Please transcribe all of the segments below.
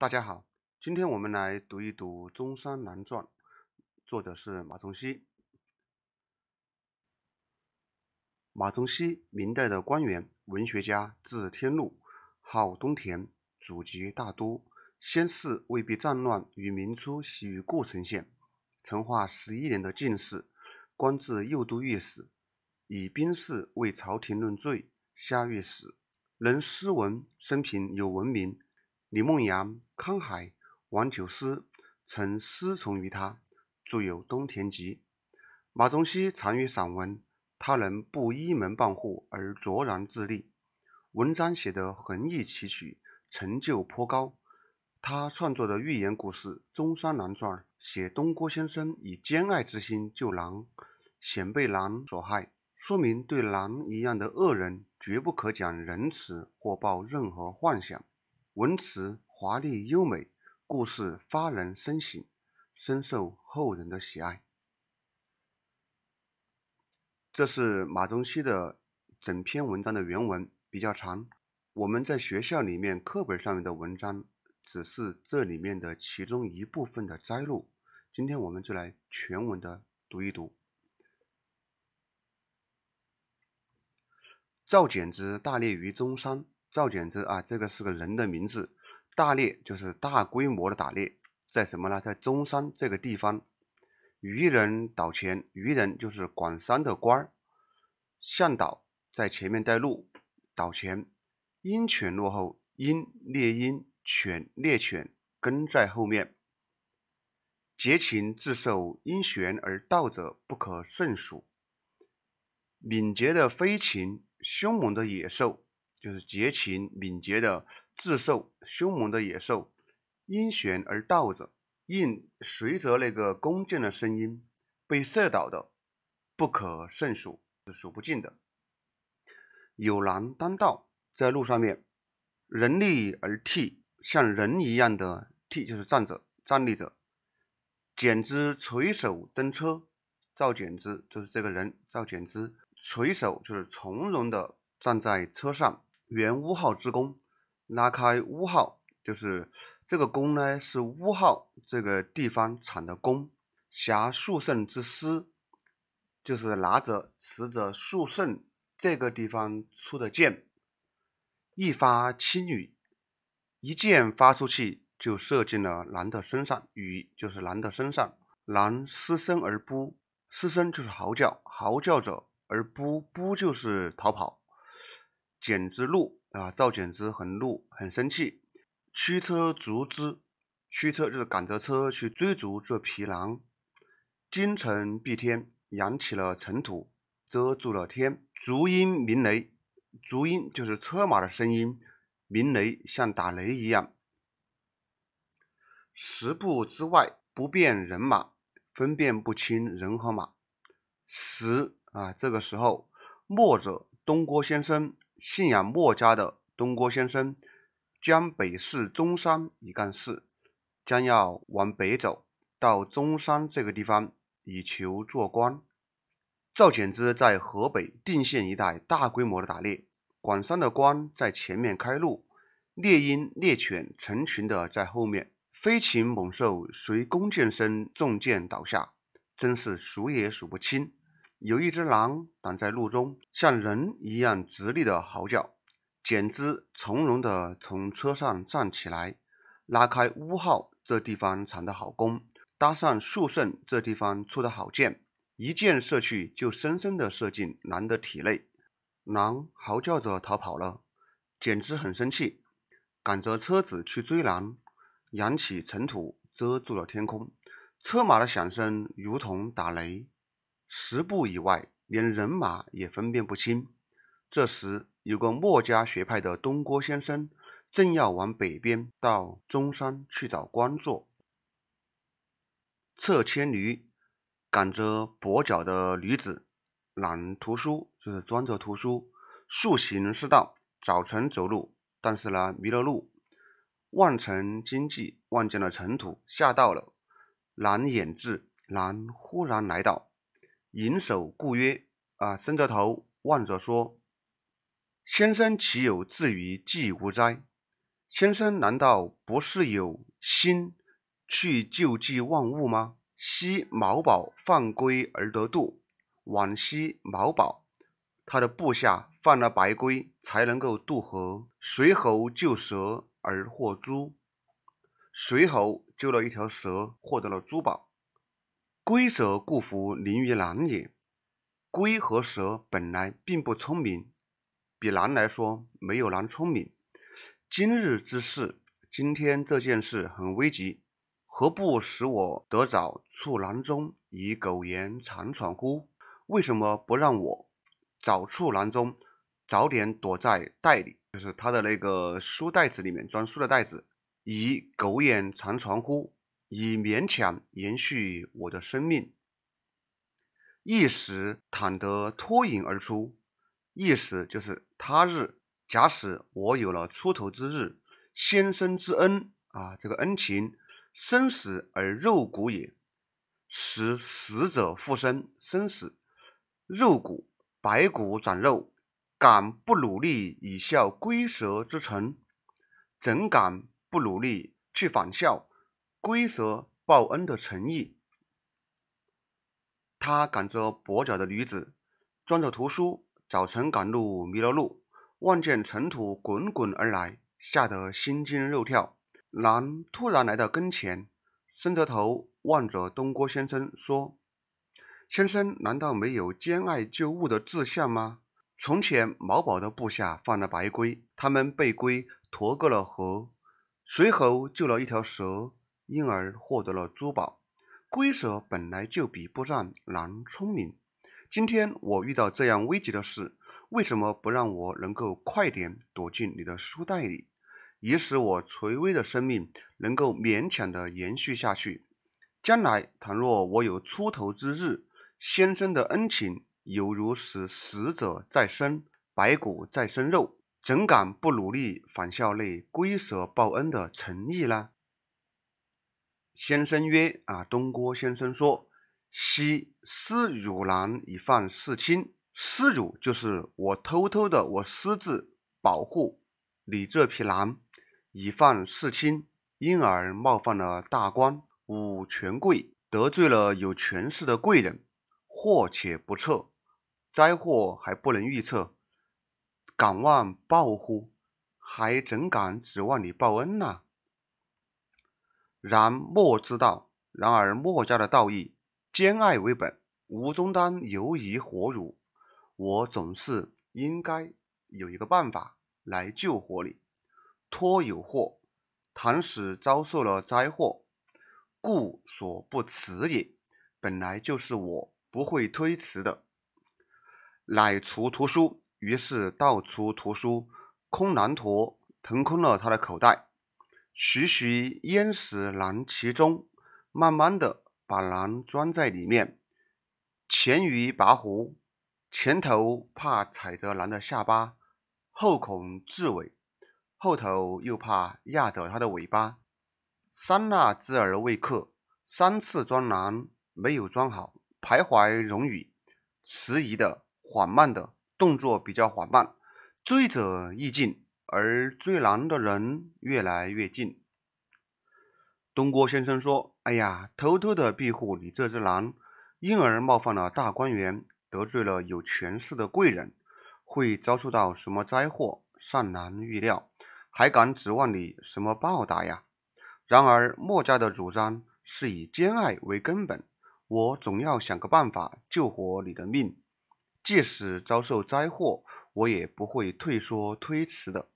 大家好，今天我们来读一读《中山南传》，作者是马中锡。马中熙，明代的官员、文学家，字天禄，号东田，祖籍大都。先世未必战乱，于明初徙于故城县。成化十一年的进士，官至右都御史，以兵士为朝廷论罪，下御史。能诗文，生平有文名。李梦阳、康海、王九思曾师从于他，著有《东田集》。马中西长于散文，他能不依门傍户而卓然自立，文章写得横溢奇曲，成就颇高。他创作的寓言故事《中山狼传》，写东郭先生以兼爱之心救狼，险被狼所害，说明对狼一样的恶人，绝不可讲仁慈或抱任何幻想。文辞华丽优美，故事发人深省，深受后人的喜爱。这是马中锡的整篇文章的原文，比较长。我们在学校里面课本上面的文章只是这里面的其中一部分的摘录。今天我们就来全文的读一读。赵简之大猎于中山。赵简之啊，这个是个人的名字。大猎就是大规模的打猎，在什么呢？在中山这个地方。渔人岛前，渔人就是管山的官儿，向导在前面带路。岛前鹰犬落后，鹰猎鹰，犬猎犬跟在后面。结禽自兽因玄而道者不可胜数，敏捷的飞禽，凶猛的野兽。就是捷情敏捷的智兽，凶猛的野兽，因弦而倒者，应随着那个弓箭的声音被射倒的，不可胜数，是数不尽的。有狼当道，在路上面，人力而替，像人一样的替，就是站着、站立着。简之垂手登车，赵简之就是这个人，赵简之垂手就是从容的站在车上。原乌号之弓，拉开乌号就是这个弓呢，是乌号这个地方产的弓。侠素圣之师，就是拿着持着素圣这个地方出的箭，一发轻羽，一箭发出去就射进了狼的身上。羽就是狼的身上，狼嘶声而不嘶声就是嚎叫，嚎叫着而不不就是逃跑。简直怒啊！赵简子很怒，很生气。驱车逐之，驱车就是赶着车去追逐这皮囊。金城蔽天，扬起了尘土，遮住了天。竹音鸣雷，竹音就是车马的声音，鸣雷像打雷一样。十步之外，不辨人马，分辨不清人和马。十啊，这个时候，墨者东郭先生。信仰墨家的东郭先生，江北市中山一干事，将要往北走到中山这个地方，以求做官。赵简之在河北定县一带大规模的打猎，广山的官在前面开路，猎鹰猎犬成群的在后面，飞禽猛兽随弓箭声中箭倒下，真是数也数不清。有一只狼挡在路中，像人一样直立的嚎叫。简直从容地从车上站起来，拉开屋号这地方藏的好弓，搭上树圣这地方出的好箭，一箭射去，就深深地射进狼的体内。狼嚎叫着逃跑了。简直很生气，赶着车子去追狼，扬起尘土遮住了天空，车马的响声如同打雷。十步以外，连人马也分辨不清。这时，有个墨家学派的东郭先生，正要往北边到中山去找官做。侧牵驴，赶着跛脚的驴子，揽图书就是装着图书，速行是道，早晨走路，但是呢迷了路，望城经济望见了尘土，吓到了，揽眼至，揽忽然来到。引手故曰：“啊，伸着头望着说，先生岂有自于济无灾？先生难道不是有心去救济万物吗？”昔毛宝犯龟而得渡，往昔毛宝他的部下犯了白龟才能够渡河。随侯救蛇而获珠，随侯救了一条蛇，获得了珠宝。龟蛇固伏鳞于狼也，龟和蛇本来并不聪明，比狼来说没有狼聪明。今日之事，今天这件事很危急，何不使我得早处兰中，以苟延残喘乎？为什么不让我早处兰中，早点躲在袋里，就是他的那个书袋子里面装书的袋子，以苟延残喘乎？以勉强延续我的生命。一时倘得脱颖而出，一时就是他日假使我有了出头之日，先生之恩啊，这个恩情，生死而肉骨也，使死者复生，生死肉骨，白骨长肉，敢不努力以效龟蛇之臣？怎敢不努力去反孝？龟蛇报恩的诚意。他赶着跛脚的女子，装着图书，早晨赶路迷了路，望见尘土滚滚而来，吓得心惊肉跳。狼突然来到跟前，伸着头望着东郭先生说：“先生难道没有兼爱救物的志向吗？从前毛宝的部下犯了白龟，他们被龟驮过了河，随后救了一条蛇。”因而获得了珠宝。龟蛇本来就比不上狼聪明。今天我遇到这样危急的事，为什么不让我能够快点躲进你的书袋里，以使我垂危的生命能够勉强的延续下去？将来倘若我有出头之日，先生的恩情犹如使死者再生，白骨再生肉，怎敢不努力返校内龟蛇报恩的诚意呢？先生曰：“啊，东郭先生说：‘昔私汝男以犯市亲，私汝就是我偷偷的，我私自保护你这匹狼，以犯市亲，因而冒犯了大官、五权贵，得罪了有权势的贵人，祸且不测，灾祸还不能预测，敢忘报乎？还怎敢指望你报恩呢？’”然墨之道，然而墨家的道义，兼爱为本，无中端，犹疑火辱。我总是应该有一个办法来救活你。托有祸，倘使遭受了灾祸，故所不辞也。本来就是我不会推辞的。乃除图书，于是盗出图书，空囊陀腾空了他的口袋。徐徐淹死狼其中，慢慢的把狼装在里面。前鱼拔湖，前头怕踩着狼的下巴，后恐自尾，后头又怕压着它的尾巴。三纳之而未克，三次装狼没有装好，徘徊容与，迟疑的、缓慢的动作比较缓慢，追者亦进。而最难的人越来越近。东郭先生说：“哎呀，偷偷的庇护你这只狼，因而冒犯了大观园，得罪了有权势的贵人，会遭受到什么灾祸，尚难预料。还敢指望你什么报答呀？”然而墨家的主张是以兼爱为根本，我总要想个办法救活你的命，即使遭受灾祸，我也不会退缩推辞的。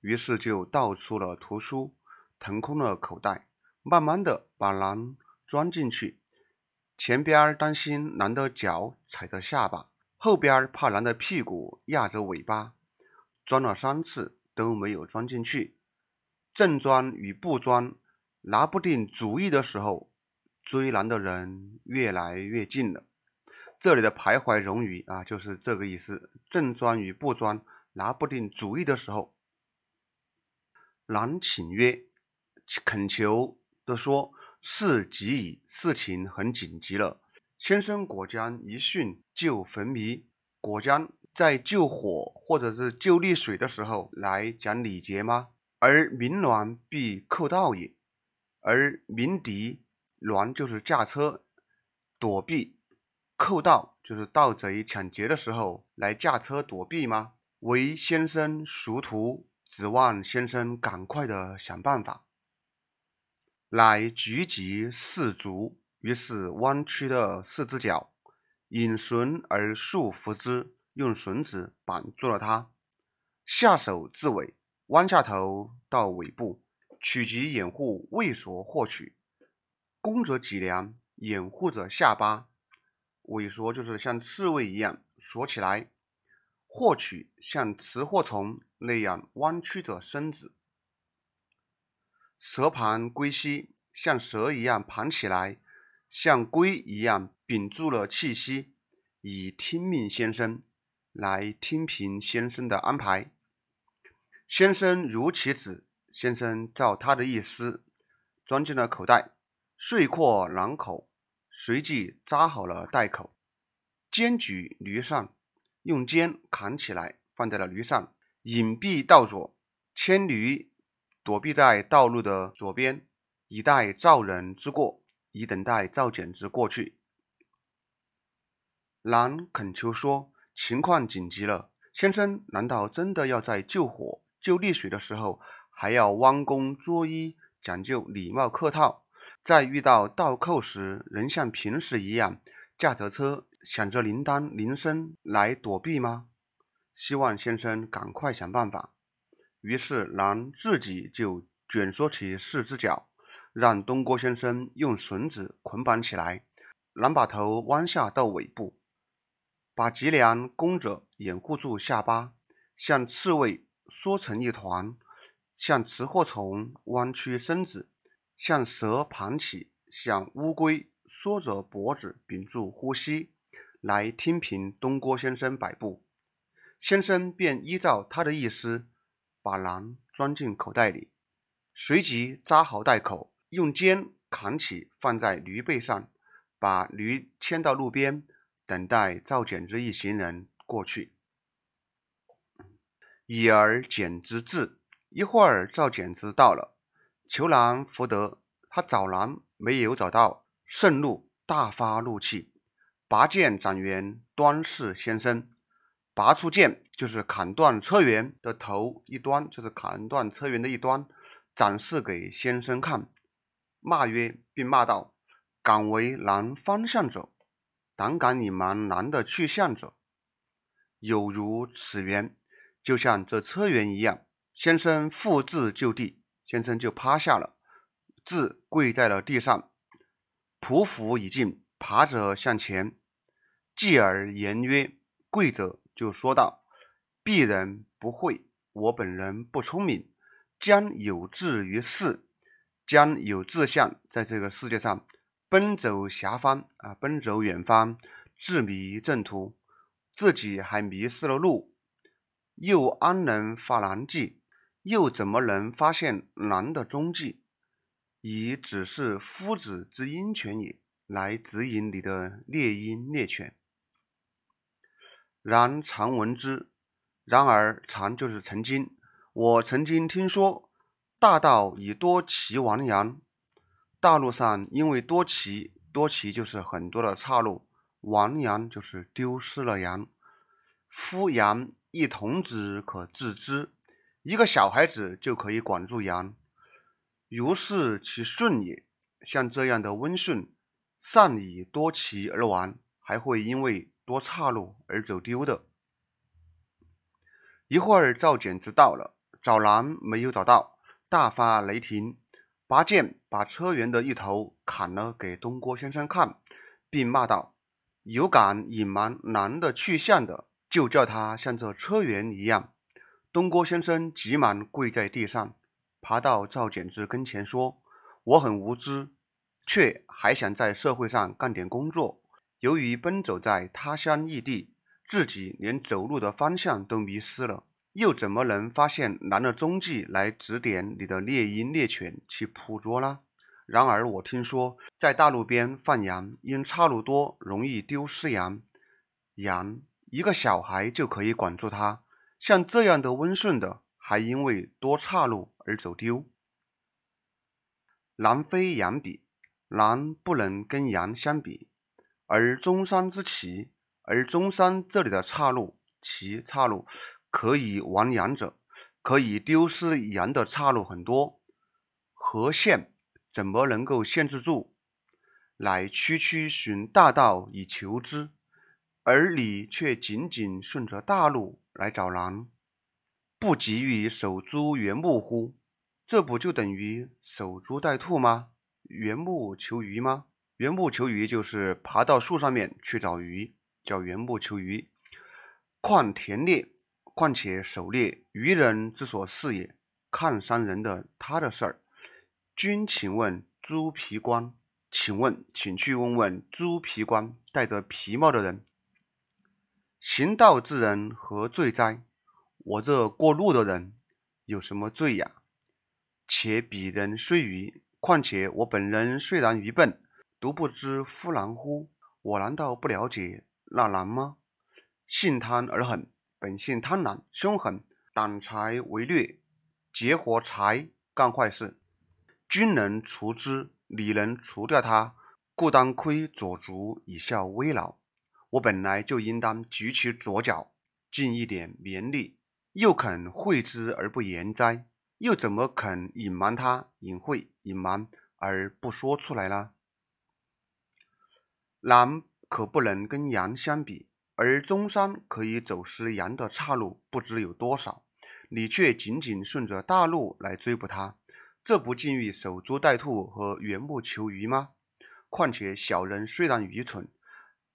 于是就倒出了图书，腾空了口袋，慢慢的把狼装进去。前边担心狼的脚踩着下巴，后边怕狼的屁股压着尾巴，装了三次都没有装进去。正装与不装，拿不定主意的时候，追狼的人越来越近了。这里的徘徊容余啊，就是这个意思。正装与不装，拿不定主意的时候。难请曰，恳求的说，事急矣，事情很紧急了。先生果将一训就焚迷，果将在救火或者是救溺水的时候来讲礼节吗？而鸣鸾必扣道也，而鸣笛鸾就是驾车躲避扣盗，就是盗贼抢劫的时候来驾车躲避吗？为先生熟徒指望先生赶快的想办法来举及四足，于是弯曲的四只脚，引绳而束缚之，用绳子绑住了它。下手至尾，弯下头到尾部，取其掩护未所获取，弓着脊梁，掩护着下巴。尾缩就是像刺猬一样锁起来。获取像雌货虫那样弯曲的身子，蛇盘龟息，像蛇一样盘起来，像龟一样屏住了气息，以听命先生，来听凭先生的安排。先生如其指，先生照他的意思，装进了口袋，遂扩囊口，随即扎好了袋口，肩举驴上。用肩扛起来，放在了驴上，隐蔽到左，牵驴躲避在道路的左边，以待赵人之过，以等待赵简之过去。狼恳求说：“情况紧急了，先生难道真的要在救火、救溺水的时候还要弯弓捉衣，讲究礼貌客套？在遇到倒扣时，仍像平时一样驾着车。”想着铃铛铃声来躲避吗？希望先生赶快想办法。于是狼自己就卷缩起四只脚，让东郭先生用绳子捆绑起来。狼把头弯下到尾部，把脊梁弓着，掩护住下巴，向刺猬缩成一团，像雌货虫弯曲身子，像蛇盘起，像乌龟缩着脖子屏住呼吸。来听凭东郭先生摆布，先生便依照他的意思，把狼装进口袋里，随即扎好袋口，用肩扛起放在驴背上，把驴牵到路边，等待赵简之一行人过去。已而简之至，一会儿赵简之到了，求狼福德，他找狼没有找到，盛怒，大发怒气。拔剑斩圆端氏先生，拔出剑就是砍断车辕的头一端，就是砍断车辕的一端，展示给先生看。骂曰，并骂道：“敢为南方向者，胆敢隐瞒南的去向者，有如此缘，就像这车辕一样。”先生复字就地，先生就趴下了，字跪在了地上，匍匐已尽。爬者向前，继而言曰：“跪者就说道，鄙人不会，我本人不聪明，将有志于世，将有志向，在这个世界上奔走遐方啊，奔走远方，自迷正途，自己还迷失了路，又安能发难迹？又怎么能发现难的踪迹？以只是夫子之阴泉也。”来指引你的猎鹰猎犬。然常闻之，然而常就是曾经。我曾经听说，大道以多歧亡羊。大路上因为多歧，多歧就是很多的岔路，亡羊就是丢失了羊。夫羊一童子可自知，一个小孩子就可以管住羊。如是其顺也，像这样的温顺。善以多奇而亡，还会因为多岔路而走丢的。一会儿，赵简之到了，找狼没有找到，大发雷霆，拔剑把车辕的一头砍了给东郭先生看，并骂道：“有敢隐瞒狼的去向的，就叫他像这车辕一样。”东郭先生急忙跪在地上，爬到赵简之跟前说：“我很无知。”却还想在社会上干点工作。由于奔走在他乡异地，自己连走路的方向都迷失了，又怎么能发现狼的踪迹来指点你的猎鹰猎犬去捕捉呢？然而我听说，在大路边放羊，因岔路多，容易丢失羊。羊，一个小孩就可以管住它，像这样的温顺的，还因为多岔路而走丢。南非羊比。狼不能跟羊相比，而中山之奇，而中山这里的岔路，其岔路可以亡羊者，可以丢失羊的岔路很多。何限怎么能够限制住？乃区区寻大道以求之，而你却仅仅顺着大路来找狼，不急于守株原木乎？这不就等于守株待兔吗？缘木求鱼吗？缘木求鱼就是爬到树上面去找鱼，叫缘木求鱼。况田猎，况且狩猎，渔人之所饲也。看山人的他的事儿。君请问猪皮官，请问，请去问问猪皮官，戴着皮帽的人。行道之人何罪哉？我这过路的人有什么罪呀？且鄙人虽愚，况且我本人虽然愚笨，独不知夫难乎？我难道不了解那狼吗？性贪而狠，本性贪婪凶狠，挡财为虐，结合财干坏事。君能除之，你能除掉他，故当亏左足以效微劳。我本来就应当举起左脚尽一点绵力，又肯惠之而不言哉？又怎么肯隐瞒他、隐晦、隐瞒而不说出来呢？狼可不能跟羊相比，而中山可以走失羊的岔路不知有多少，你却仅仅顺着大路来追捕他，这不近于守株待兔和缘木求鱼吗？况且小人虽然愚蠢，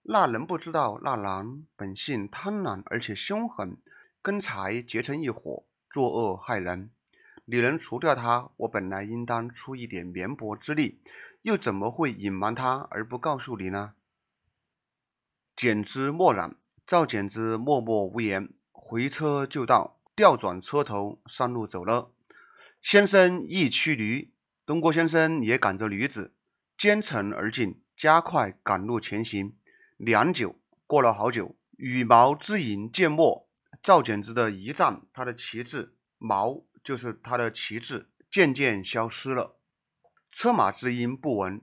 那能不知道那狼本性贪婪而且凶狠，跟豺结成一伙，作恶害人。你能除掉他，我本来应当出一点绵薄之力，又怎么会隐瞒他而不告诉你呢？简之默然，赵简之默默无言，回车就到，调转车头，上路走了。先生亦驱驴，东郭先生也赶着驴子，兼程而进，加快赶路前行。良久，过了好久，羽毛之影渐没。赵简之的一丈，他的旗帜毛。就是他的旗帜渐渐消失了，车马之音不闻，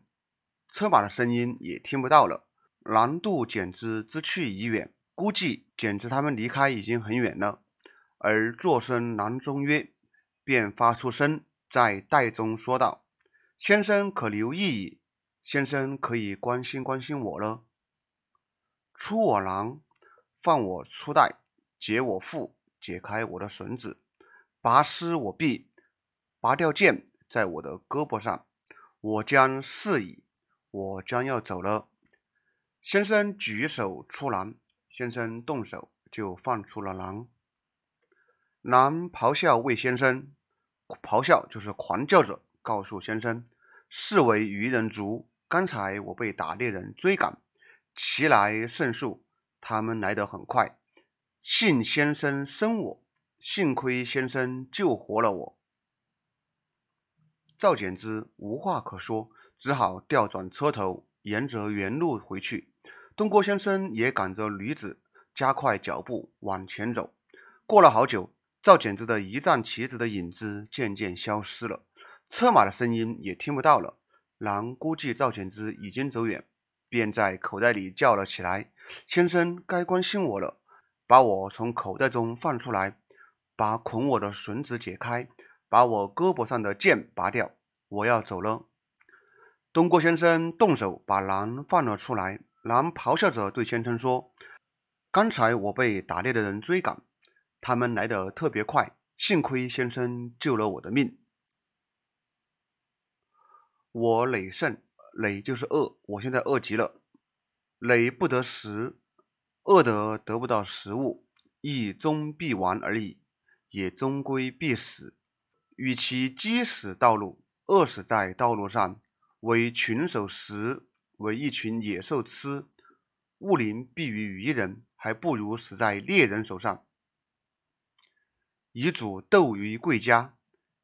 车马的声音也听不到了。南渡简直之去已远，估计简直他们离开已经很远了。而坐声郎中曰，便发出声在袋中说道：“先生可留意矣，先生可以关心关心我了。”出我囊，放我出袋，解我缚，解开我的绳子。拔丝我臂，拔掉剑在我的胳膊上。我将逝矣，我将要走了。先生举手出狼，先生动手就放出了狼。狼咆哮为先生，咆哮就是狂叫着告诉先生，是为愚人族。刚才我被打猎人追赶，其来甚速，他们来得很快。幸先生生我。幸亏先生救活了我，赵简之无话可说，只好调转车头，沿着原路回去。东郭先生也赶着驴子，加快脚步往前走。过了好久，赵简之的一丈旗子的影子渐渐消失了，车马的声音也听不到了。狼估计赵简之已经走远，便在口袋里叫了起来：“先生，该关心我了，把我从口袋中放出来。”把捆我的绳子解开，把我胳膊上的剑拔掉，我要走了。东郭先生动手把狼放了出来。狼咆哮着对先生说：“刚才我被打猎的人追赶，他们来得特别快，幸亏先生救了我的命。我累甚，累就是饿，我现在饿极了，累不得食，饿得得不到食物，一终必亡而已。”也终归必死。与其饥死道路，饿死在道路上，为群兽食，为一群野兽吃，物灵必于愚人，还不如死在猎人手上。以主斗于贵家，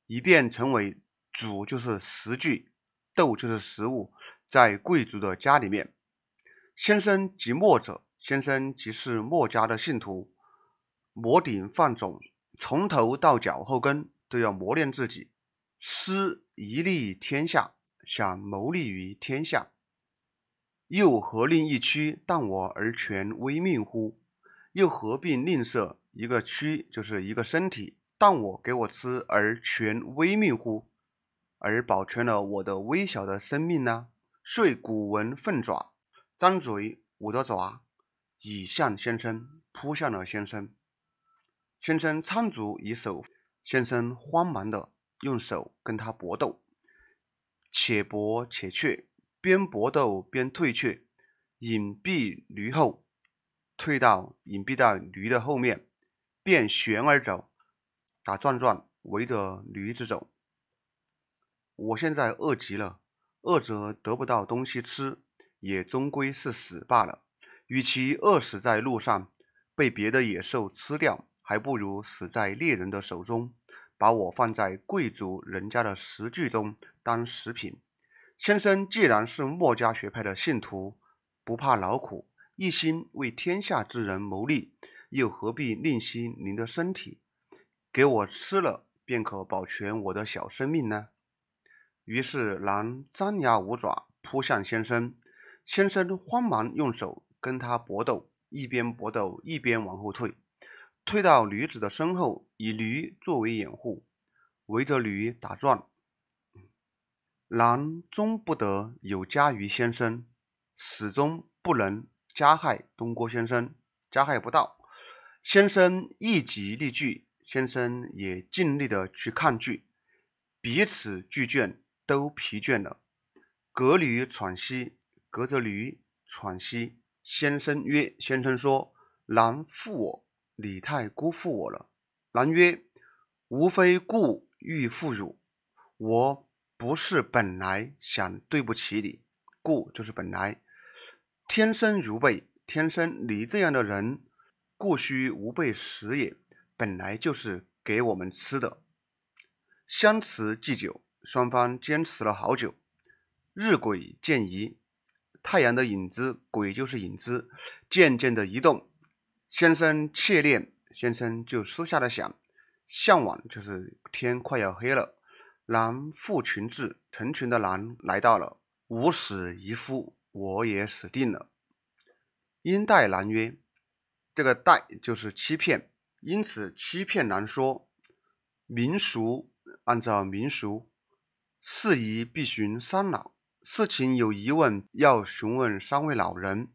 以便成为主，就是食具，斗就是食物，在贵族的家里面。先生即墨者，先生即是墨家的信徒，摩顶放种。从头到脚后跟都要磨练自己。思一利天下，想谋利于天下，又何吝一躯，但我而全微命乎？又何必吝啬一个躯，就是一个身体，但我给我吃而全微命乎？而保全了我的微小的生命呢？遂古文奋爪，张嘴舞着爪，以向先生扑向了先生。先生仓足以手，先生慌忙的用手跟他搏斗，且搏且却，边搏斗边退却，隐蔽驴后，退到隐蔽到驴的后面，便旋而走，打转转，围着驴子走。我现在饿极了，饿着得不到东西吃，也终归是死罢了。与其饿死在路上，被别的野兽吃掉。还不如死在猎人的手中，把我放在贵族人家的食具中当食品。先生既然是墨家学派的信徒，不怕劳苦，一心为天下之人谋利，又何必吝惜您的身体，给我吃了便可保全我的小生命呢？于是狼张牙舞爪扑向先生，先生慌忙用手跟他搏斗，一边搏斗一边往后退。退到驴子的身后，以驴作为掩护，围着驴打转。狼终不得有加于先生，始终不能加害东郭先生。加害不到，先生亦极力拒，先生也尽力的去抗拒，彼此俱倦，都疲倦了，隔驴喘息，隔着驴喘息。先生曰：“先生说，狼负我。”你太辜负我了。然曰：吾非故欲负汝，我不是本来想对不起你。故就是本来，天生如备，天生你这样的人，故须吾备食也。本来就是给我们吃的。相持既久，双方坚持了好久。日晷渐移，太阳的影子，晷就是影子，渐渐的移动。先生切念，先生就私下的想，向往就是天快要黑了。狼负群至，成群的狼来到了。吾死一夫，我也死定了。因待男曰，这个待就是欺骗，因此欺骗难说，民俗按照民俗，事宜必寻三老，事情有疑问要询问三位老人。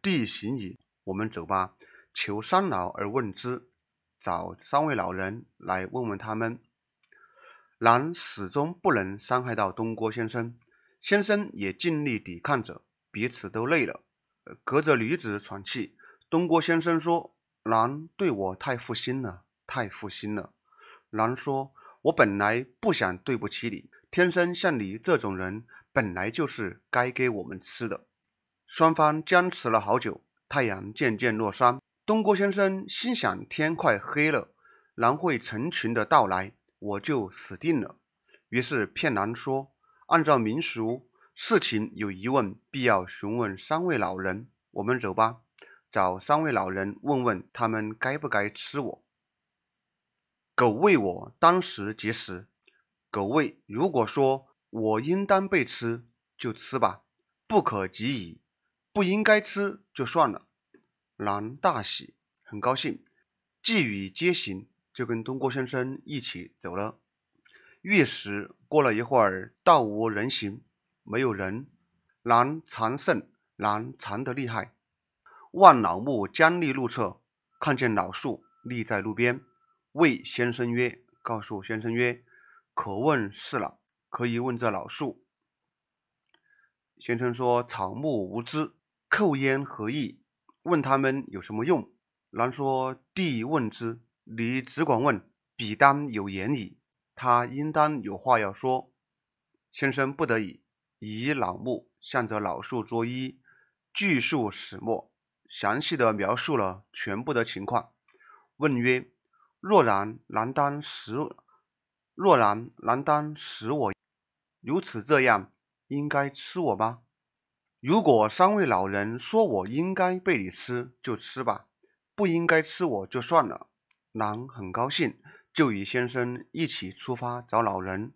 弟行矣，我们走吧。求三老而问之，找三位老人来问问他们。狼始终不能伤害到东郭先生，先生也尽力抵抗着，彼此都累了，隔着驴子喘气。东郭先生说：“狼对我太负心了，太负心了。”狼说：“我本来不想对不起你，天生像你这种人，本来就是该给我们吃的。”双方僵持了好久，太阳渐渐落山。东郭先生心想：天快黑了，狼会成群的到来，我就死定了。于是骗狼说：“按照民俗，事情有疑问，必要询问三位老人。我们走吧，找三位老人问问他们该不该吃我。狗喂我，当时即食。狗喂，如果说我应当被吃，就吃吧，不可及矣；不应该吃，就算了。”然大喜，很高兴，寄语皆行，就跟东郭先生一起走了。月时过了一会儿，道无人行，没有人。然常胜，然藏得厉害。望老木将立路侧，看见老树立在路边，谓先生曰：“告诉先生曰，可问是老，可以问这老树。”先生说：“草木无知，叩焉何意？”问他们有什么用？然说：“帝问之，你只管问，彼当有言矣。他应当有话要说。”先生不得已，以老木向着老树作揖，巨述始末，详细的描述了全部的情况。问曰：“若然，难当使；若然，难当使我。如此这样，应该吃我吗？”如果三位老人说我应该被你吃，就吃吧；不应该吃我就算了。狼很高兴，就与先生一起出发找老人。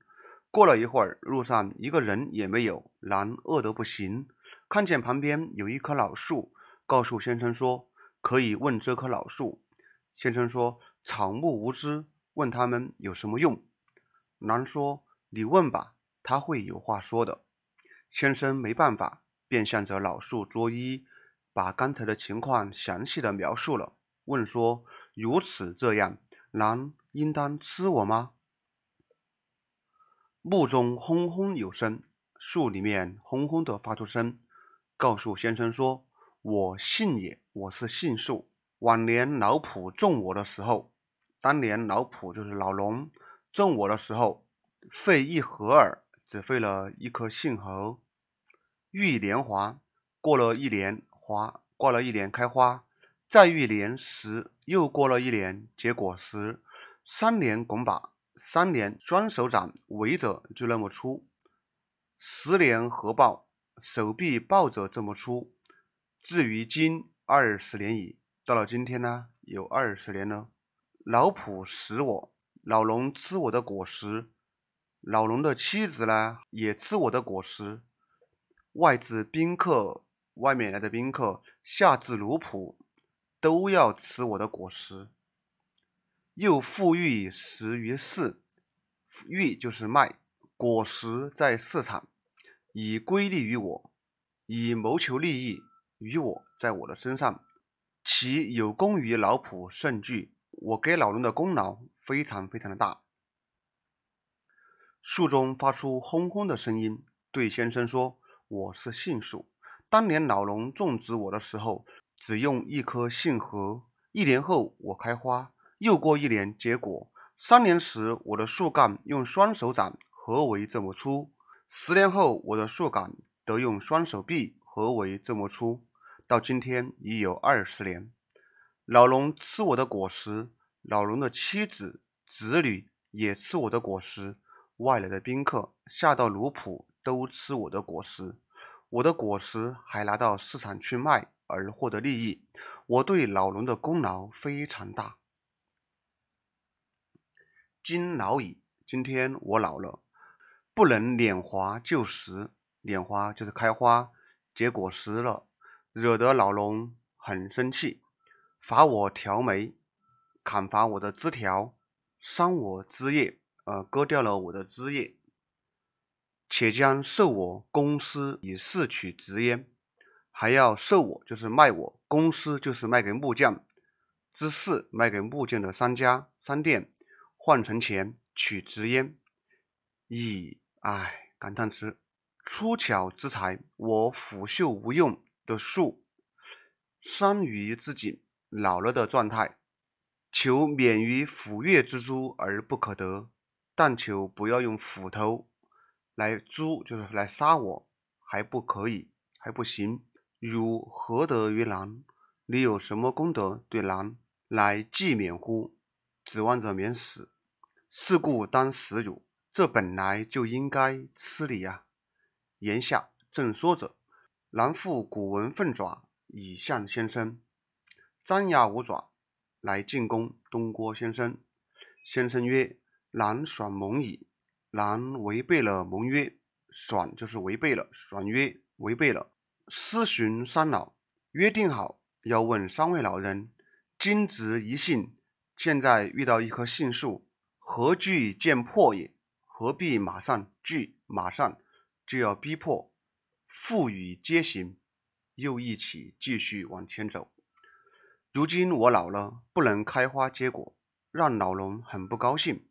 过了一会儿，路上一个人也没有。狼饿得不行，看见旁边有一棵老树，告诉先生说：“可以问这棵老树。”先生说：“草木无知，问他们有什么用？”狼说：“你问吧，他会有话说的。”先生没办法。便向着老树作揖，把刚才的情况详细的描述了，问说：“如此这样，狼应当吃我吗？”墓中轰轰有声，树里面轰轰的发出声，告诉先生说：“我姓也，我是姓树。往年老仆种我的时候，当年老仆就是老农种我的时候，费一合耳，只费了一颗杏核。”遇莲华过了一年，花挂了一年，开花；再遇年时，又过了一年，结果实。三年拱把，三年双手掌围着就那么粗；十年合抱，手臂抱着这么粗。至于今二十年矣，到了今天呢，有二十年了。老朴食我，老农吃我的果实，老农的妻子呢，也吃我的果实。外至宾客，外面来的宾客，下至奴仆，都要吃我的果实。又复欲食于市，欲就是卖，果实在市场，以归利于我，以谋求利益于我在我的身上，其有功于老仆甚巨。我给老农的功劳非常非常的大。树中发出轰轰的声音，对先生说。我是杏树，当年老农种植我的时候，只用一颗杏核。一年后我开花，又过一年结果。三年时，我的树干用双手掌合为这么粗；十年后，我的树干得用双手臂合为这么粗。到今天已有二十年。老农吃我的果实，老农的妻子、子女也吃我的果实。外来的宾客，下到奴仆。都吃我的果实，我的果实还拿到市场去卖而获得利益。我对老农的功劳非常大。今老矣，今天我老了，不能敛花就实。敛花就是开花结果实了，惹得老农很生气，罚我调眉，砍伐我的枝条，伤我枝叶，呃，割掉了我的枝叶。且将受我公司以四取直焉，还要受我，就是卖我公司，就是卖给木匠之四，卖给木匠的商家、商店，换成钱取直焉。以唉感叹词，出巧之才，我腐朽无用的树，伤于自己老了的状态，求免于斧钺之诛而不可得，但求不要用斧头。来诛就是来杀我，还不可以，还不行。汝何德于狼？你有什么功德对狼来祭免乎？指望着免死，是故当死汝。这本来就应该吃你呀！言下正说着，狼父古闻奋爪以向先生，张牙舞爪来进攻东郭先生。先生曰：“狼爽猛矣。”然违背了盟约，爽就是违背了爽约，违背了。私寻三老，约定好要问三位老人。今值一幸，现在遇到一棵杏树，何惧见破也？何必马上惧？马上就要逼迫，父与皆行，又一起继续往前走。如今我老了，不能开花结果，让老农很不高兴。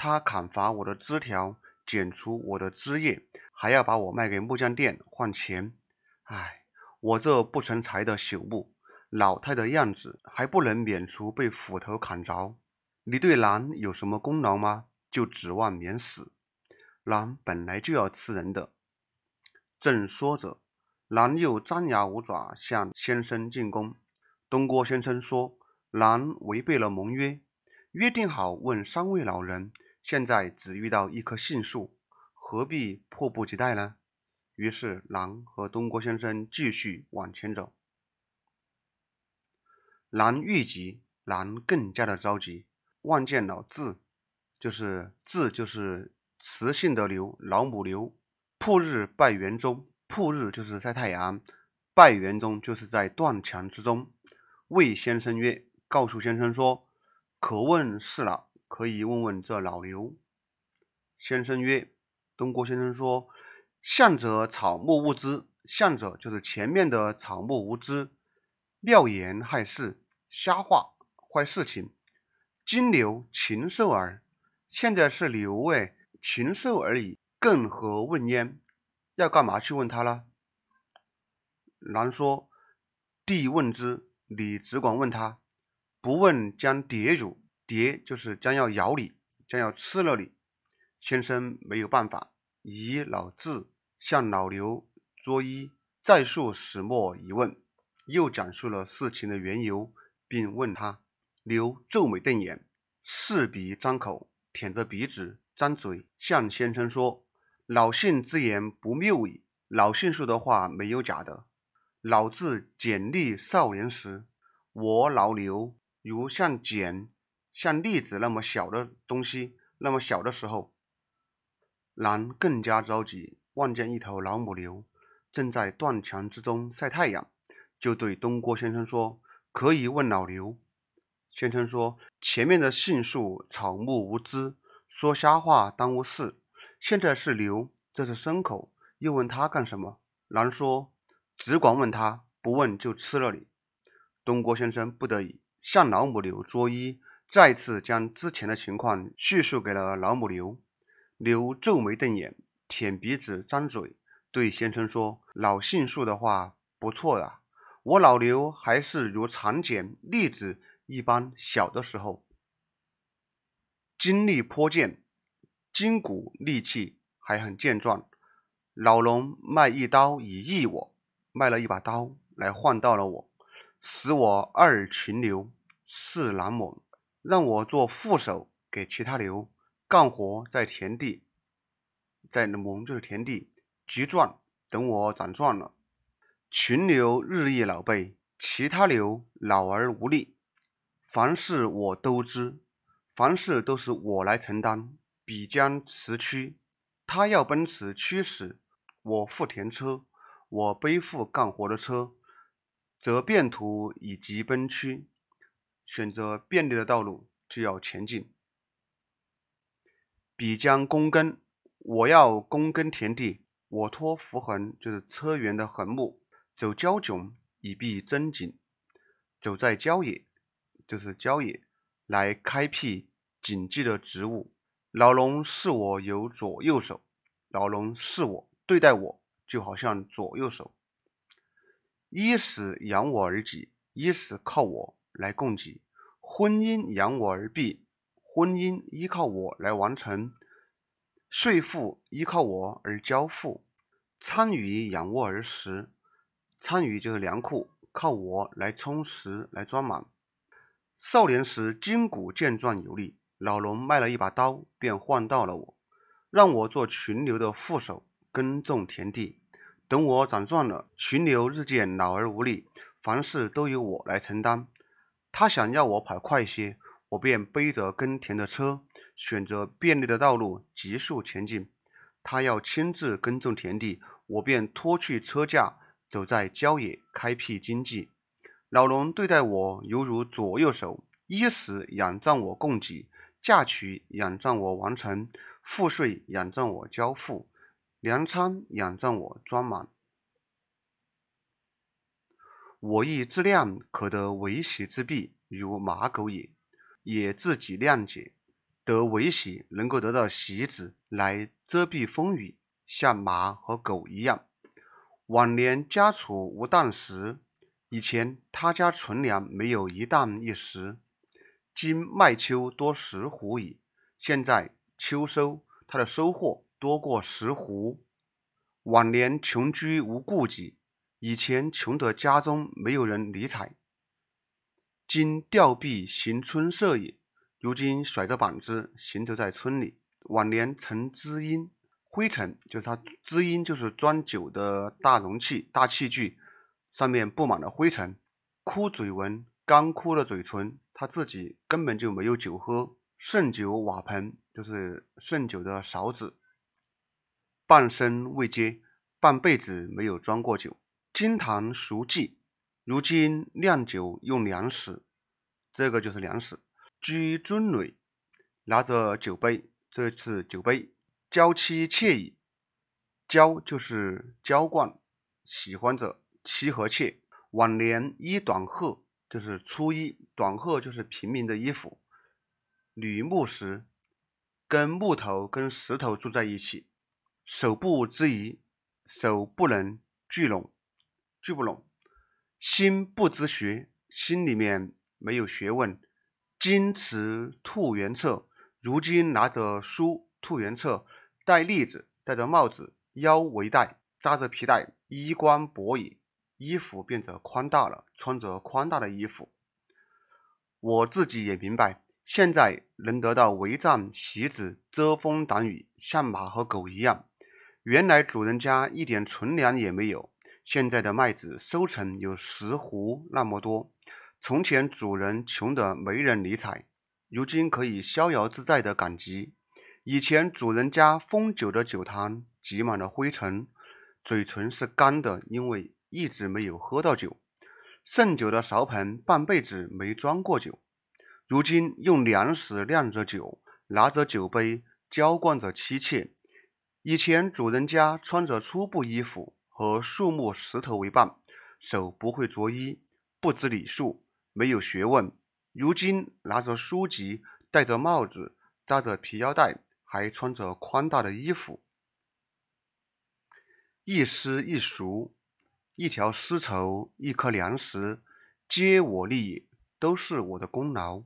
他砍伐我的枝条，剪除我的枝叶，还要把我卖给木匠店换钱。唉，我这不成材的朽木，老态的样子，还不能免除被斧头砍着。你对狼有什么功劳吗？就指望免死？狼本来就要吃人的。正说着，狼又张牙舞爪向先生进攻。东郭先生说：“狼违背了盟约，约定好问三位老人。”现在只遇到一棵杏树，何必迫不及待呢？于是狼和东郭先生继续往前走。狼愈急，狼更加的着急，望见了字，就是字就是雌性的牛，老母牛。曝日拜园中，曝日就是晒太阳，拜园中就是在断墙之中。魏先生曰，告诉先生说，可问是老。可以问问这老牛。先生曰：“东郭先生说，象者草木无知，象者就是前面的草木无知，妙言害事，瞎话坏事情。金牛禽兽耳，现在是牛哎，禽兽而已，更何问焉？要干嘛去问他了？”狼说：“帝问之，你只管问他，不问将喋辱。”蝶就是将要咬你，将要吃了你。先生没有办法，以老字向老刘作揖，再述始末一问，又讲述了事情的缘由，并问他。刘皱眉瞪眼，四鼻张口，舔着鼻子张嘴，向先生说：“老姓之言不谬矣。”老姓说的话没有假的。老字简历少年时，我老刘如像简。像粒子那么小的东西，那么小的时候，狼更加着急。望见一头老母牛正在断墙之中晒太阳，就对东郭先生说：“可以问老牛。”先生说：“前面的杏树、草木无知，说瞎话耽误事。现在是牛，这是牲口，又问他干什么？”狼说：“只管问他，不问就吃了你。”东郭先生不得已向老母牛作揖。再次将之前的情况叙述给了老母牛，牛皱眉瞪眼，舔鼻子张嘴，对先生说：“老杏树的话不错呀，我老牛还是如长茧栗子一般小的时候，精力颇健，筋骨力气还很健壮。老农卖一刀以益我，卖了一把刀来换到了我，使我二群牛四难猛。”让我做副手，给其他牛干活，在田地，在农就是田地，集转，等我长壮了，群牛日益老背，其他牛老而无力，凡事我都知，凡事都是我来承担。彼将驰驱，他要奔驰驱使，我负田车，我背负干活的车，则变途以及奔驱。选择便利的道路就要前进。彼将躬耕，我要躬耕田地。我托扶横，就是车辕的横木。走郊迥，以避榛荆。走在郊野，就是郊野，来开辟荆棘的植物。老农视我有左右手，老农视我对待我就好像左右手。衣食养我而己，衣食靠我。来供给，婚姻养我而毕，婚姻依靠我来完成，税赋依靠我而交付，参与养我而时。参与就是粮库，靠我来充实来装满。少年时筋骨健壮有力，老农卖了一把刀便换到了我，让我做群牛的副手，耕种田地。等我长壮了，群牛日渐老而无力，凡事都由我来承担。他想要我跑快些，我便背着耕田的车，选择便利的道路急速前进。他要亲自耕种田地，我便脱去车架，走在郊野开辟经济。老农对待我犹如左右手，衣食仰仗我供给，嫁娶仰仗我完成，赋税仰仗我交付，粮仓仰仗我装满。我亦自量，可得为喜之弊，如马狗也；也自己谅解，得为喜，能够得到席子来遮蔽风雨，像马和狗一样。往年家畜无蛋食，以前他家存粮没有一担一石；今麦秋多十斛矣，现在秋收他的收获多过十斛。往年穷居无顾忌，以前穷得家中没有人理睬，今吊臂行村舍也。如今甩着膀子行走在村里。往年成知音灰尘就是他知音就是装酒的大容器大器具，上面布满了灰尘，枯嘴纹干枯的嘴唇，他自己根本就没有酒喝。剩酒瓦盆就是剩酒的勺子，半生未接半辈子没有装过酒。金堂熟记，如今酿酒用粮食，这个就是粮食。居尊垒，拿着酒杯，这是酒杯。娇妻妾矣，娇就是娇惯，喜欢着妻和妾。晚年衣短褐，就是粗衣，短褐就是平民的衣服。女木石，跟木头跟石头住在一起。手不之宜，手不能聚拢。聚不拢，心不知学，心里面没有学问。今持兔园册，如今拿着书《兔园册》，戴栗子，戴着帽子，腰围带，扎着皮带，衣冠博矣，衣服变得宽大了，穿着宽大的衣服。我自己也明白，现在能得到帷帐席子，遮风挡雨，像马和狗一样。原来主人家一点存粮也没有。现在的麦子收成有十斛那么多，从前主人穷得没人理睬，如今可以逍遥自在的赶集。以前主人家封酒的酒坛挤满了灰尘，嘴唇是干的，因为一直没有喝到酒。剩酒的勺盆半辈子没装过酒，如今用粮食酿着酒，拿着酒杯浇灌着妻妾。以前主人家穿着粗布衣服。和树木石头为伴，手不会着衣，不知礼数，没有学问。如今拿着书籍，戴着帽子，扎着皮腰带，还穿着宽大的衣服，一丝一俗。一条丝绸，一颗粮食，皆我力，都是我的功劳。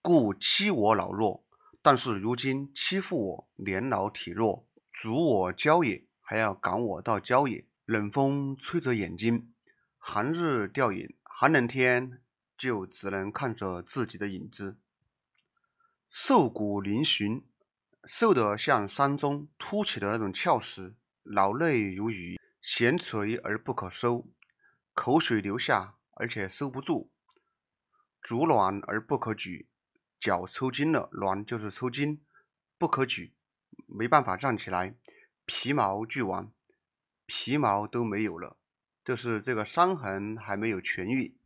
故欺我老弱，但是如今欺负我年老体弱，足我骄也。还要赶我到郊野，冷风吹着眼睛，寒日吊影，寒冷天就只能看着自己的影子。瘦骨嶙峋，瘦得像山中凸起的那种峭石，老泪如雨，弦垂而不可收，口水流下而且收不住，足软而不可举，脚抽筋了，软就是抽筋，不可举，没办法站起来。皮毛俱亡，皮毛都没有了，就是这个伤痕还没有痊愈。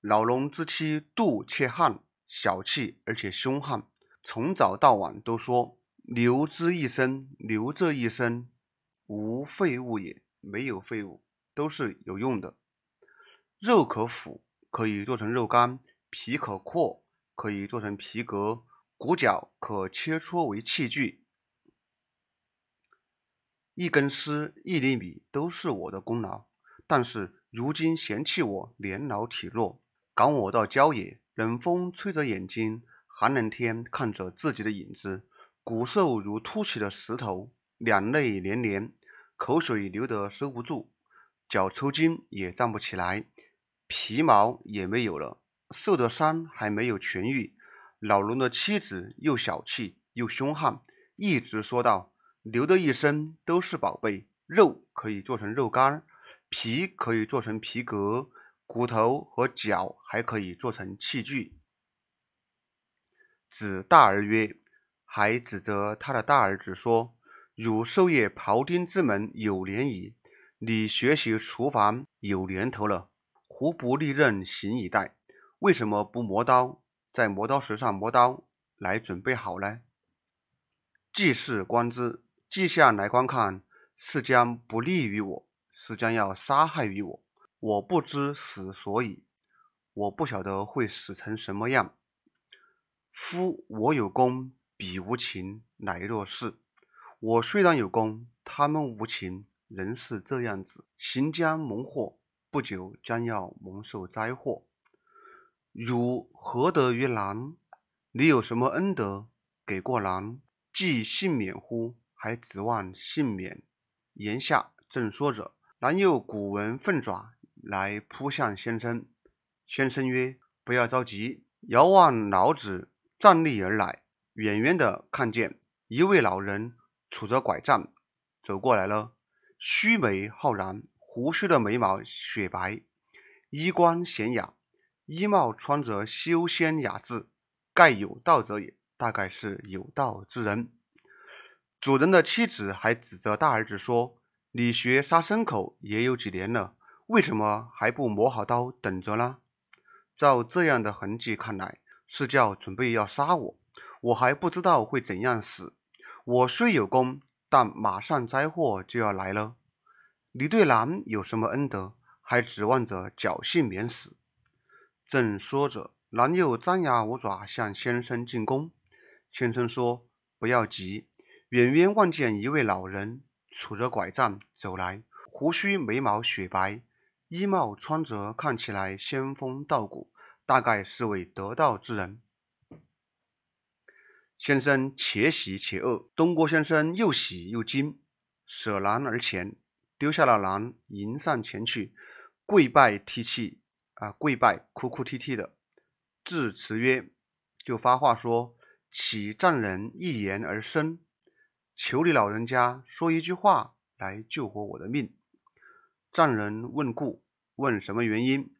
老农之妻妒且悍，小气而且凶悍，从早到晚都说牛之一生，牛这一生，无废物也，没有废物都是有用的。肉可腐，可以做成肉干；皮可扩，可以做成皮革；骨角可切磋为器具。一根丝，一厘米都是我的功劳。但是如今嫌弃我年老体弱，赶我到郊野，冷风吹着眼睛，寒冷天看着自己的影子，骨瘦如凸起的石头，两泪连连，口水流得收不住，脚抽筋也站不起来，皮毛也没有了，受的伤还没有痊愈。老农的妻子又小气又凶悍，一直说道。牛的一生都是宝贝，肉可以做成肉干皮可以做成皮革，骨头和脚还可以做成器具。子大儿曰，还指责他的大儿子说：“汝授业庖丁之门有年矣，你学习厨房有年头了，胡不利刃行以待？为什么不磨刀，在磨刀石上磨刀来准备好呢？”既是观之。记下来观看是将不利于我，是将要杀害于我。我不知死所以，我不晓得会死成什么样。夫我有功，彼无情，乃若是。我虽然有功，他们无情，仍是这样子。行将蒙祸，不久将要蒙受灾祸。汝何得于难？你有什么恩德给过难，即幸免乎？还指望幸免？言下正说着，男又古文奋爪来扑向先生。先生曰：“不要着急。”遥望老子站立而来，远远的看见一位老人杵着拐杖走过来了，须眉浩然，胡须的眉毛雪白，衣冠显雅，衣帽穿着修仙雅致，盖有道者也，大概是有道之人。主人的妻子还指着大儿子说：“你学杀牲口也有几年了，为什么还不磨好刀等着呢？”照这样的痕迹看来，是叫准备要杀我。我还不知道会怎样死。我虽有功，但马上灾祸就要来了。你对狼有什么恩德，还指望着侥幸免死？正说着，狼又张牙舞爪向先生进攻。先生说：“不要急。”远远望见一位老人拄着拐杖走来，胡须眉毛雪白，衣帽穿着看起来仙风道骨，大概是位得道之人。先生且喜且恶，东郭先生又喜又惊，舍难而前，丢下了狼，迎上前去，跪拜涕泣啊，跪拜哭哭啼啼的，致辞曰，就发话说，岂丈人一言而生？求你老人家说一句话来救活我的命。丈人问故，问什么原因。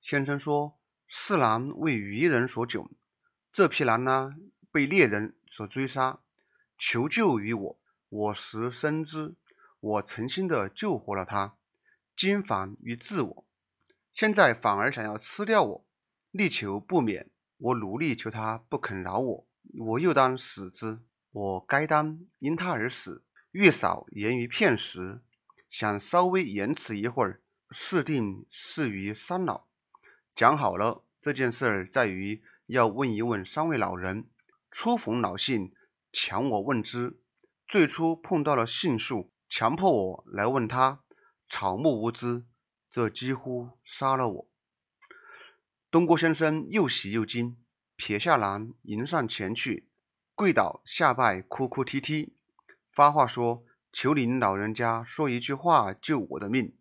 先生说：四狼为渔人所囧，这匹狼呢被猎人所追杀，求救于我。我实深知，我诚心的救活了他，惊防于自我，现在反而想要吃掉我，力求不免。我努力求他不肯饶我，我又当死之。我该当因他而死。月嫂言于片时，想稍微延迟一会儿，是定是于三老。讲好了，这件事儿在于要问一问三位老人。初逢老杏，强我问之。最初碰到了杏树，强迫我来问他。草木无知，这几乎杀了我。东郭先生又喜又惊，撇下篮，迎上前去。跪倒下拜，哭哭啼啼，发话说：“求您老人家说一句话，救我的命。”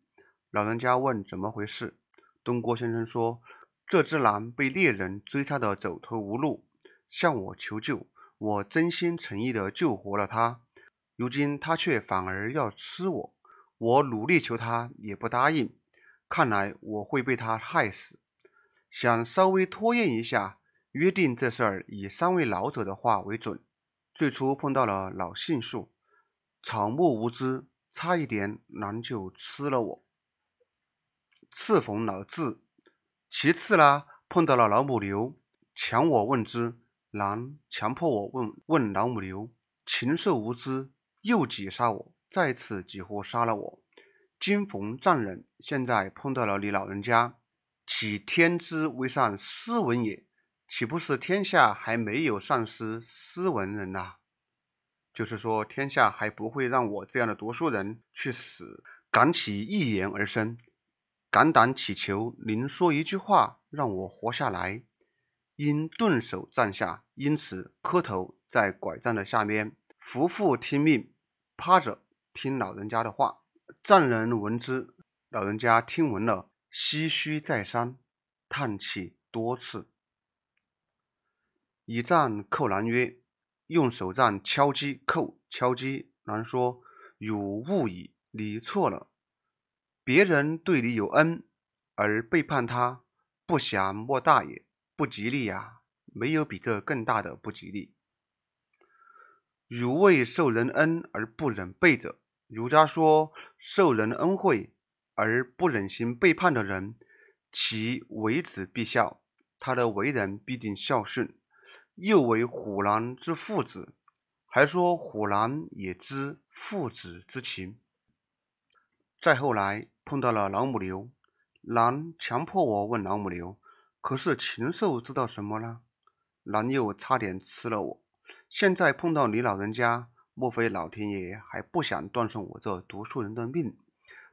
老人家问：“怎么回事？”东郭先生说：“这只狼被猎人追，杀得走投无路，向我求救。我真心诚意的救活了他，如今他却反而要吃我。我努力求他，也不答应。看来我会被他害死。想稍微拖延一下。”约定这事儿以三位老者的话为准。最初碰到了老杏树，草木无知，差一点狼就吃了我。次逢老智，其次呢碰到了老母牛，强我问之，狼强迫我问，问老母牛，禽兽无知，又挤杀我，再次几乎杀了我。今逢丈人，现在碰到了你老人家，其天资为善，斯文也。岂不是天下还没有丧失斯文人呐？就是说，天下还不会让我这样的读书人去死。敢起一言而生，敢胆祈求您说一句话让我活下来。因顿首站下，因此磕头在拐杖的下面，伏伏听命，趴着听老人家的话。丈人闻之，老人家听闻了，唏嘘再三，叹气多次。以杖扣难曰：“用手杖敲击扣，敲击难说。汝误矣，你错了。别人对你有恩，而背叛他，不祥莫大也，不吉利呀！没有比这更大的不吉利。汝为受人恩而不忍背者，儒家说受人恩惠而不忍心背叛的人，其为子必孝，他的为人必定孝顺。”又为虎狼之父子，还说虎狼也知父子之情。再后来碰到了老母牛，狼强迫我问老母牛，可是禽兽知道什么呢？狼又差点吃了我。现在碰到你老人家，莫非老天爷还不想断送我这读书人的命？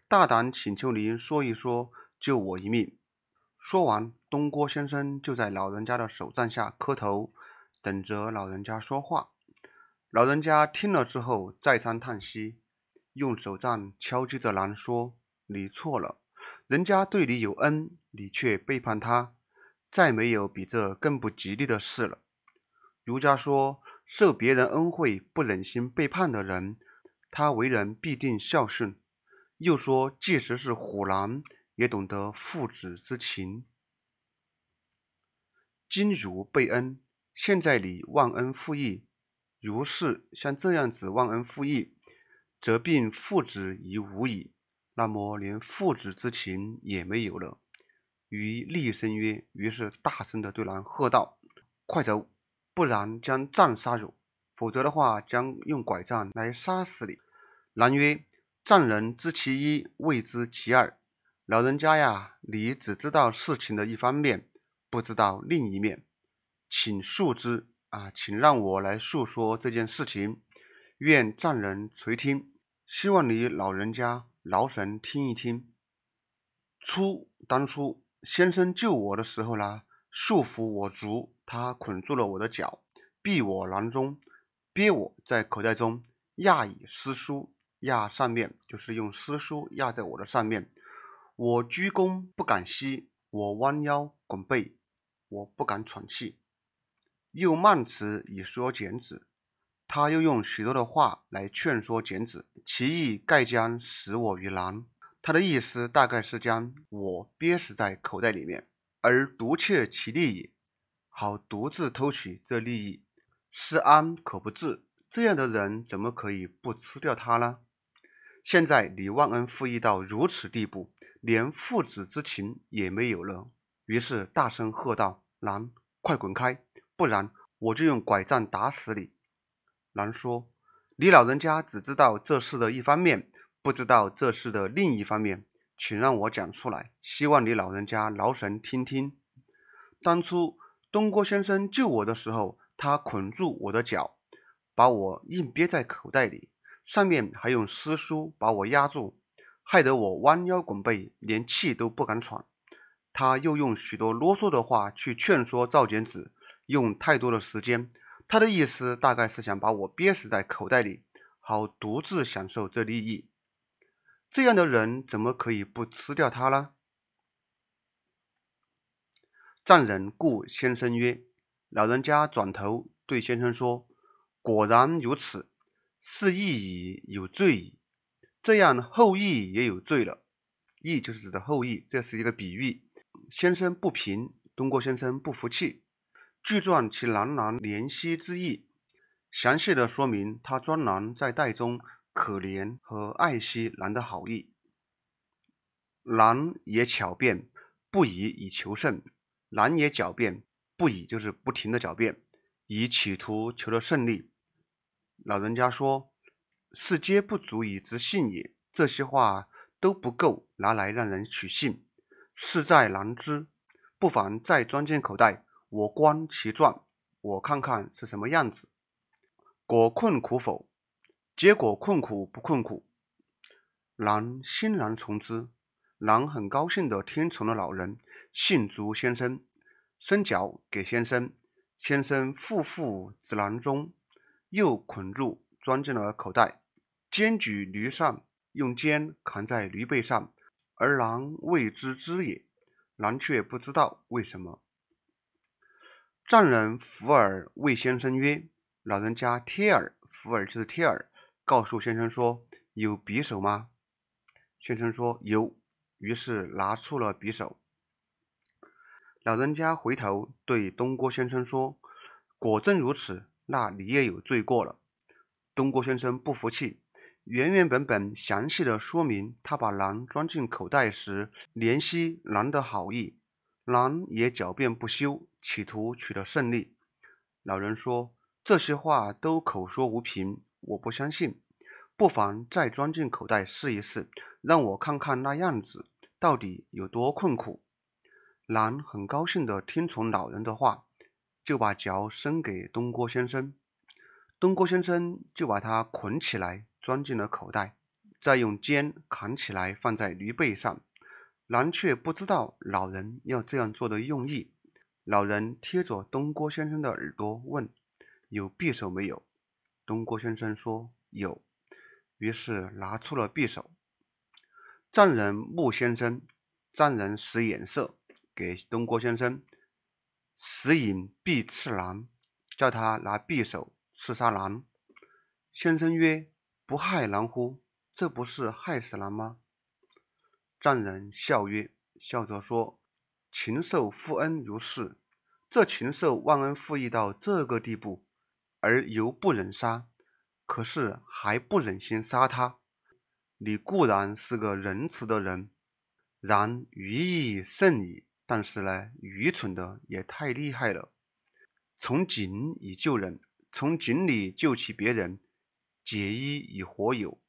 大胆请求您说一说，救我一命。说完，东郭先生就在老人家的手杖下磕头。等着老人家说话。老人家听了之后，再三叹息，用手杖敲击着狼说：“你错了，人家对你有恩，你却背叛他，再没有比这更不吉利的事了。”儒家说：“受别人恩惠，不忍心背叛的人，他为人必定孝顺。”又说：“即使是虎狼，也懂得父子之情。今如被恩。”现在你忘恩负义，如是像这样子忘恩负义，则并父子已无矣。那么连父子之情也没有了。于厉声曰，于是大声的对狼喝道：“快走，不然将杖杀汝！否则的话，将用拐杖来杀死你。”狼曰：“丈人知其一，未知其二。老人家呀，你只知道事情的一方面，不知道另一面。”请恕之啊，请让我来诉说这件事情，愿丈人垂听。希望你老人家劳神听一听。初当初先生救我的时候呢，束缚我足，他捆住了我的脚，避我囊中，憋我在口袋中，压以丝书，压上面就是用丝书压在我的上面。我鞠躬不敢息，我弯腰拱背，我不敢喘气。又慢辞以说简子，他又用许多的话来劝说简子，其意盖将使我于难。他的意思大概是将我憋死在口袋里面，而独窃其利益，好独自偷取这利益。施安可不治，这样的人怎么可以不吃掉他呢？现在你忘恩负义到如此地步，连父子之情也没有了。于是大声喝道：“狼，快滚开！”不然我就用拐杖打死你！狼说：“你老人家只知道这事的一方面，不知道这事的另一方面，请让我讲出来，希望你老人家劳神听听。当初东郭先生救我的时候，他捆住我的脚，把我硬憋在口袋里，上面还用丝书把我压住，害得我弯腰拱背，连气都不敢喘。他又用许多啰嗦的话去劝说赵简子。”用太多的时间，他的意思大概是想把我憋死在口袋里，好独自享受这利益。这样的人怎么可以不吃掉他呢？丈人顾先生曰：“老人家转头对先生说，果然如此，是义矣，有罪矣。这样后羿也有罪了。义就是指的后羿，这是一个比喻。先生不平，东郭先生不服气。”具状其男男怜惜之意，详细的说明他专男在袋中可怜和爱惜男的好意。男也狡辩不以以求胜，男也狡辩不以就是不停的狡辩，以企图求得胜利。老人家说：“世皆不足以之信也，这些话都不够拿来让人取信，事在难知，不妨再装进口袋。”我观其状，我看看是什么样子。果困苦否？结果困苦不困苦？狼欣然从之。狼很高兴地听从了老人。信足先生，伸脚给先生。先生负负子囊中，又捆住，装进了口袋。肩举驴上，用肩扛在驴背上。而狼未知之也，狼却不知道为什么。丈人福尔谓先生曰：“老人家贴耳，福尔就是贴耳。”告诉先生说：“有匕首吗？”先生说：“有。”于是拿出了匕首。老人家回头对东郭先生说：“果真如此，那你也有罪过了。”东郭先生不服气，原原本本详细的说明他把狼装进口袋时怜惜狼的好意，狼也狡辩不休。企图取得胜利，老人说：“这些话都口说无凭，我不相信。不妨再装进口袋试一试，让我看看那样子到底有多困苦。”狼很高兴地听从老人的话，就把脚伸给东郭先生。东郭先生就把它捆起来，装进了口袋，再用肩扛起来放在驴背上。狼却不知道老人要这样做的用意。老人贴着东郭先生的耳朵问：“有匕首没有？”东郭先生说：“有。”于是拿出了匕首。丈人穆先生，丈人使眼色，给东郭先生使引必刺狼，叫他拿匕首刺杀狼。先生曰：“不害狼乎？这不是害死狼吗？”丈人笑曰：“笑着说。”禽兽负恩如是，这禽兽忘恩负义到这个地步，而犹不忍杀，可是还不忍心杀他。你固然是个仁慈的人，然愚亦甚矣。但是呢，愚蠢的也太厉害了。从井以救人，从井里救起别人；解衣以活友，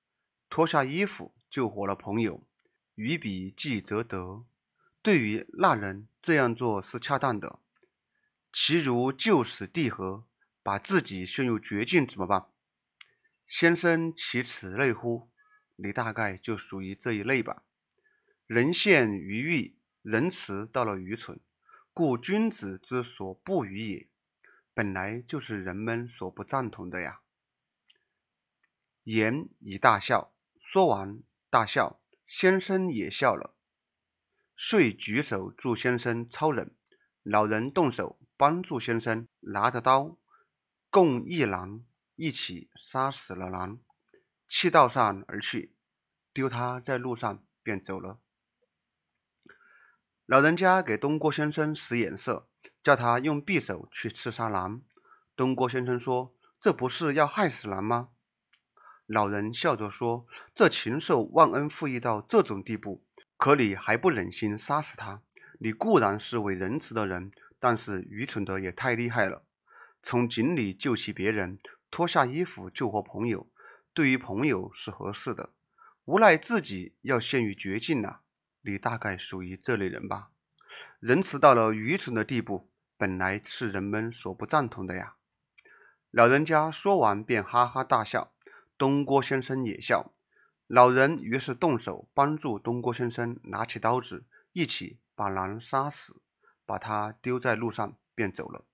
脱下衣服救活了朋友。于彼既则得。对于那人这样做是恰当的，其如就此地合，把自己陷入绝境怎么办？先生，其此类乎？你大概就属于这一类吧。人陷于欲，仁慈到了愚蠢，故君子之所不与也。本来就是人们所不赞同的呀。言以大笑，说完大笑，先生也笑了。遂举手助先生超人，老人动手帮助先生拿着刀，共一狼一起杀死了狼，弃道上而去，丢他在路上便走了。老人家给东郭先生使眼色，叫他用匕首去刺杀狼。东郭先生说：“这不是要害死狼吗？”老人笑着说：“这禽兽忘恩负义到这种地步。”可你还不忍心杀死他？你固然是位仁慈的人，但是愚蠢的也太厉害了。从井里救起别人，脱下衣服救活朋友，对于朋友是合适的。无奈自己要陷于绝境了，你大概属于这类人吧？仁慈到了愚蠢的地步，本来是人们所不赞同的呀。老人家说完便哈哈大笑，东郭先生也笑。老人于是动手帮助东郭先生拿起刀子，一起把狼杀死，把它丢在路上，便走了。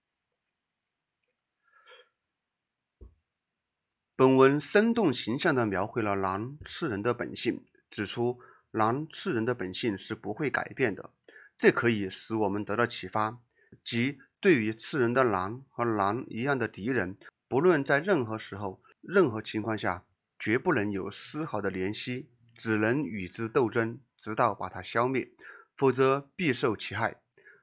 本文生动形象地描绘了狼吃人的本性，指出狼吃人的本性是不会改变的，这可以使我们得到启发，即对于吃人的狼和狼一样的敌人，不论在任何时候、任何情况下。绝不能有丝毫的怜惜，只能与之斗争，直到把它消灭，否则必受其害。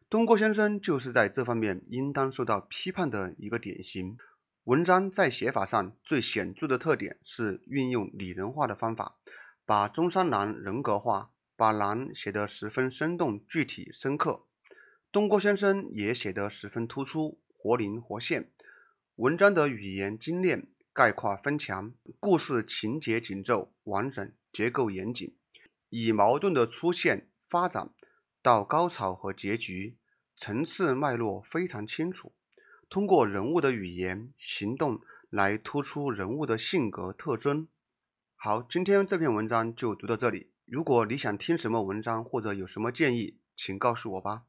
东郭先生就是在这方面应当受到批判的一个典型。文章在写法上最显著的特点是运用拟人化的方法，把中山狼人格化，把狼写得十分生动、具体、深刻。东郭先生也写得十分突出，活灵活现。文章的语言精炼。概括分强，故事情节紧凑完整，结构严谨，以矛盾的出现、发展到高潮和结局，层次脉络非常清楚。通过人物的语言、行动来突出人物的性格特征。好，今天这篇文章就读到这里。如果你想听什么文章，或者有什么建议，请告诉我吧。